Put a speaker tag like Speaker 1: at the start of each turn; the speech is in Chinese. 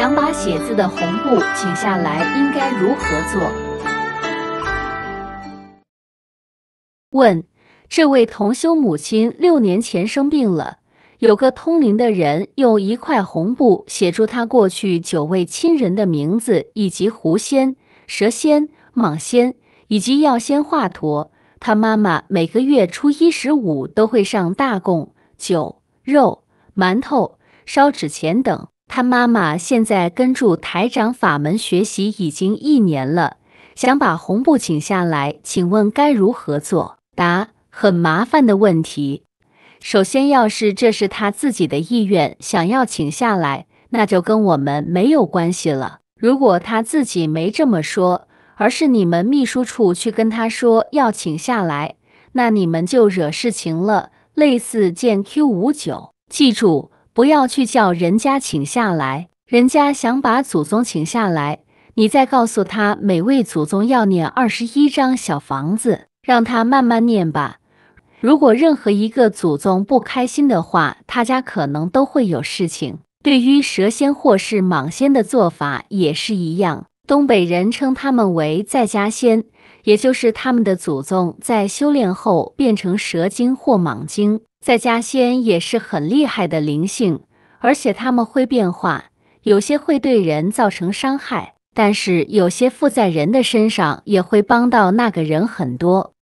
Speaker 1: 想把写字的红布请下来，应该如何做？问这位同修母亲六年前生病了，有个通灵的人用一块红布写出他过去九位亲人的名字，以及狐仙、蛇仙、蟒仙，以及药仙华佗。他妈妈每个月初一、十五都会上大供，酒、肉、馒头、烧纸钱等。他妈妈现在跟住台长法门学习已经一年了，想把红布请下来，请问该如何做？答：很麻烦的问题。首先，要是这是他自己的意愿，想要请下来，那就跟我们没有关系了。如果他自己没这么说，而是你们秘书处去跟他说要请下来，那你们就惹事情了。类似见 Q 五九，记住。不要去叫人家请下来，人家想把祖宗请下来，你再告诉他每位祖宗要念二十一张小房子，让他慢慢念吧。如果任何一个祖宗不开心的话，他家可能都会有事情。对于蛇仙或是蟒仙的做法也是一样，东北人称他们为在家仙，也就是他们的祖宗在修炼后变成蛇精或蟒精。在加仙也是很厉害的灵性，而且他们会变化，有些会对人造成伤害，但是有些附在人的身上也会帮到那个人很多。